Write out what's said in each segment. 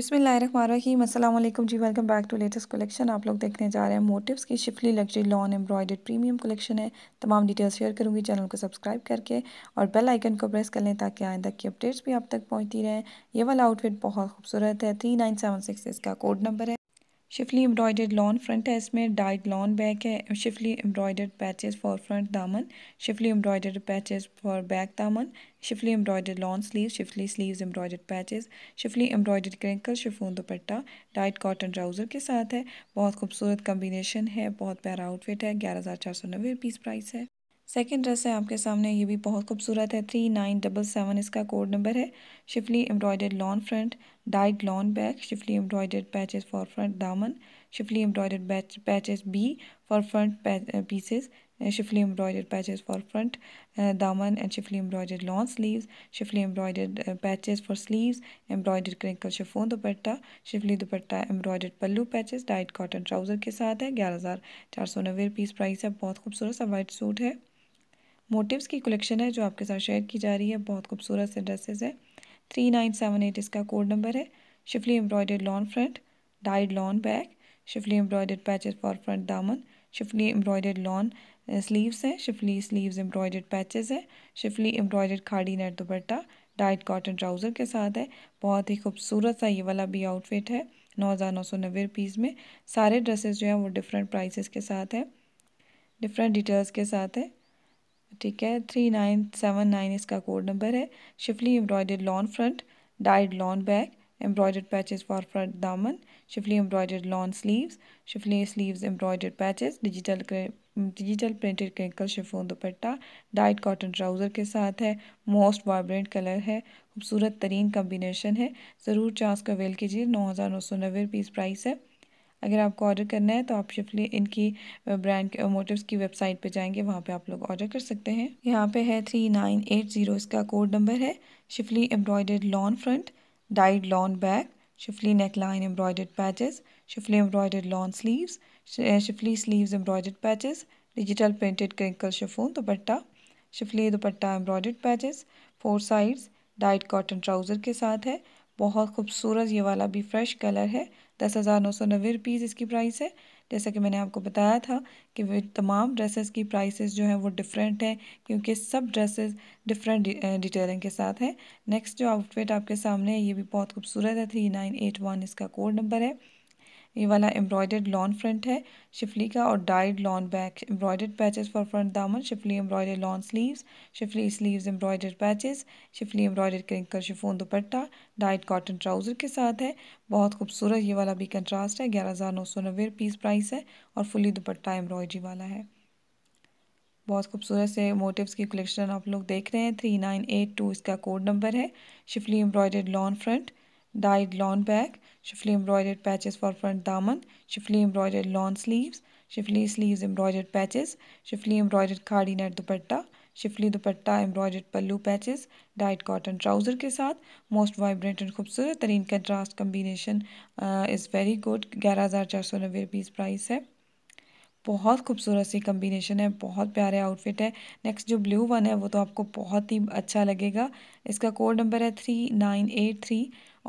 बिसमीम अल्लाम जी welcome back to latest collection आप लोग देखने जा रहे हैं मोटिव्स की schiffli luxury lawn embroidered premium collection है तमाम डिटेल्स शेयर करूंगी चैनल को सब्सक्राइब करके और बेल आइकन को प्रेस कर लें ताकि आइंदा की अपडेट्स भी आप तक पहुंचती रहें ये वाला आउटफिट बहुत खूबसूरत है थ्री नाइन सेवन सिक्स इसका कोड नंबर है शिफली एम्ब्रॉयडर्ड लॉन फ्रंट है इसमें डाइड लॉन बैक है schiffli embroidered patches for front दामन schiffli embroidered patches for back दामन schiffli embroidered lawn sleeve schiffli sleeves embroidered patches schiffli embroidered crinkle chiffon dupatta dyed cotton trouser के साथ है बहुत खूबसूरत कम्बिनेशन है बहुत प्यारा आउटफिट है ग्यारह हज़ार चार सौ नब्बे पीस प्राइस है सेकेंड ड्रेस है आपके सामने ये भी बहुत खूबसूरत है थ्री नाइन डबल सेवन इसका कोड नंबर है schiffli embroidered lawn front dyed lawn back schiffli embroidered patches for front दामन schiffli embroidered patches B for front pieces schiffli embroidered patches for front दामन and schiffli embroidered long sleeve schiffli embroidered patches for sleeve embroidered crinkle chiffon dupatta schiffli dupatta embroidered pallu patches diet cotton trouser के साथ है ग्यारह हज़ार चार सौ नब्बे rupees price है बहुत खूबसूरत सा वाइट सूट है मोटिव्स की कलेक्शन है जो आपके साथ शेयर की जा रही है बहुत खूबसूरत से ड्रेसेस है थ्री नाइन सेवन एट इसका कोड नंबर है schiffli embroidered lawn front dyed lawn back schiffli embroidered patches for front दामन शिफली एम्ब्रॉयडर्ड लॉन स्लीव्स हैं शिफली स्लीव्स एम्ब्रॉयडर्ड पैचेस हैं शिफली एम्ब्रॉयडर्ड खाड़ी net dupatta dyed cotton trouser के साथ है बहुत ही खूबसूरत सा ये वाला भी आउटफिट है नौ हज़ार नौ सौ नब्बे रुपीज़ में सारे ड्रेसेस जो हैं वो डिफरेंट प्राइसेस के साथ है डिफरेंट डिटेल्स के साथ है ठीक है थ्री नाइन सेवन नाइन इसका कोड नंबर है schiffli embroidered lawn front dyed lawn back embroidered patches for front दामन schiffli embroidered lawn sleeves schiffli sleeves embroidered patches digital digital printed crinkle chiffon dupatta dyed cotton trouser के साथ है most vibrant colour है खूबसूरत तरीन combination है ज़रूर chance का वेल कीजिए नौ हज़ार नौ सौ नब्बे रुपीज़ प्राइस है अगर आपको ऑर्डर करना है तो आप शिफली इनकी ब्रांड मोटिव्स की वेबसाइट पे जाएंगे वहाँ पे आप लोग ऑर्डर कर सकते हैं यहाँ पे है थ्री नाइन एट ज़ीरो इसका कोड नंबर है schiffli embroidered lawn front dyed lawn back schiffli neckline embroidered patches schiffli embroidered lawn sleeves schiffli sleeves embroidered patches digital printed crinkle chiffon dupatta schiffli dupatta embroidered patches four sides dyed cotton trouser के साथ है बहुत खूबसूरत ये वाला भी fresh colour है दस हज़ार नौ सौ नब्बे रुपीज़ इसकी प्राइस है जैसा कि मैंने आपको बताया था कि वे तमाम ड्रेसेस की प्राइसेस जो हैं वो डिफरेंट हैं क्योंकि सब ड्रेसेस डिफरेंट डिटेलिंग के साथ हैं नेक्स्ट जो आउटफिट आपके सामने है ये भी बहुत खूबसूरत है थ्री नाइन एट वन इसका कोड नंबर है ये वाला एम्ब्रॉयडर्ड लॉन फ्रंट है शिफली का और dyed lawn back embroidered patches for front दामन schiffli embroider lawn sleeves schiffli sleeves embroidered patches schiffli embroider crinkle chiffon dupatta dyed cotton trouser के साथ है बहुत खूबसूरत ये वाला भी कंट्रास्ट है ग्यारह हज़ार नौ सौ नब्बे पीस प्राइस है और फुली दुपट्टा एम्ब्रॉयडरी वाला है बहुत खूबसूरत से मोटिव्स की कलेक्शन आप लोग देख रहे हैं थ्री नाइन एट टू इसका कोड नंबर है schiffli embroidered lawn front dyed lawn bag, chiffly embroidered patches for front daman, chiffly embroidered lawn sleeves, chiffly sleeves embroidered patches, chiffly embroidered khadi net dupatta, chiffly dupatta embroidered pallu patches, dyed cotton trouser के साथ most vibrant and खूबसूरत तरीन contrast combination is very good ग्यारह हज़ार चार सौ नब्बे rupees price है बहुत खूबसूरत सी कम्बिनेशन है बहुत प्यारे आउटफिट है नेक्स्ट जो ब्लू वन है वो तो आपको बहुत ही अच्छा लगेगा इसका कोड नंबर है थ्री नाइन एट थ्री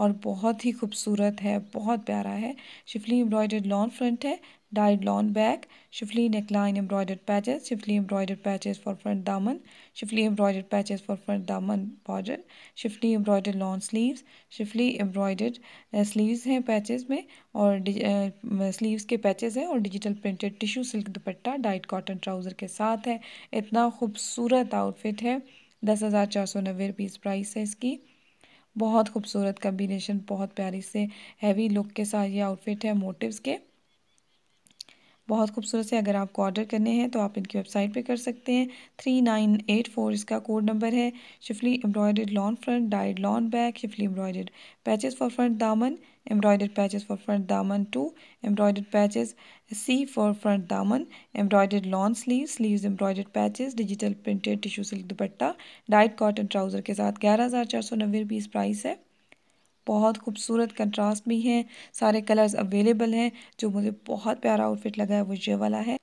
और बहुत ही खूबसूरत है बहुत प्यारा है शिफली एम्ब्रॉयडर्ड लॉन्ग फ्रंट है dyed lawn back, Shifley neckline embroidered patches, Shifley embroidered patches for front daman, Shifley embroidered patches for front daman border, Shifley embroidered lawn sleeves, Shifley embroidered sleeves हैं patches में और sleeves के patches हैं और digital printed tissue silk दुपट्टा dyed cotton trouser के साथ है इतना खूबसूरत outfit है दस हज़ार चार सौ नब्बे रुपीज़ प्राइस है इसकी बहुत खूबसूरत कम्बिनेशन बहुत प्यारी से हैवी लुक के साथ ये आउटफिट है मोटिव्स के बहुत खूबसूरत से अगर आपको ऑर्डर करने हैं तो आप इनकी वेबसाइट पे कर सकते हैं थ्री नाइन एट फोर इसका कोड नंबर है schiffli embroidered lawn front dyed lawn back schiffli embroidered patches for front दामन एम्ब्रॉयडर्ड पैचेस फॉर फ्रंट दामन two embroidered patches C for front दामन embroidered lawn sleeve sleeve embroidered patches digital printed tissue silk dupatta dyed cotton trouser के साथ ग्यारह हज़ार चार सौ नब्बे रुपीज़ प्राइस है बहुत खूबसूरत कंट्रास्ट भी हैं सारे कलर्स अवेलेबल हैं जो मुझे बहुत प्यारा आउटफिट लगा है वो ये वाला है।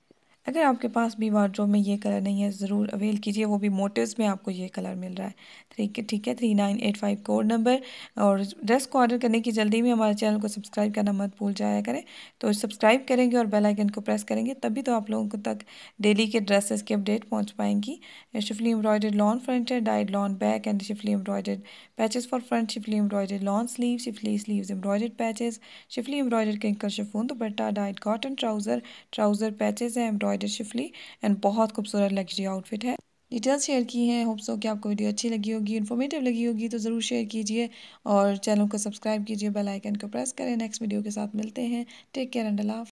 अगर आपके पास भी वार्ड्रो में ये कलर नहीं है ज़रूर अवेल कीजिए वो भी मोटिव्स में आपको ये कलर मिल रहा है ठीक ठीक है three nine eight five code number और ड्रेस को ऑर्डर करने की जल्दी में हमारे चैनल को सब्सक्राइब करना मत भूल जाया करें तो सब्सक्राइब करेंगे और बेल आइकन को प्रेस करेंगे तभी तो आप लोगों तक डेली के ड्रेसेस की अपडेट पहुँच पाएंगी शिफली एम्ब्रॉयडेड लॉन फ्रंट है dyed lawn back and schiffli embroidered patches for front schiffli embroidered lawn sleeve schiffli sleeve embroidered patches schiffli embroidered crinkle chiffon dupatta dyed cotton trouser trouser patches है embroidered spider schiffli and बहुत खूबसूरत luxury outfit है details share की हैं hopes हो कि आपको video अच्छी लगी होगी इन्फॉर्मेटिव लगी होगी तो ज़रूर शेयर कीजिए और चैनल को सब्सक्राइब कीजिए बेल आइकन को प्रेस करें नेक्स्ट वीडियो के साथ मिलते हैं टेक केयर एंड अल्लाह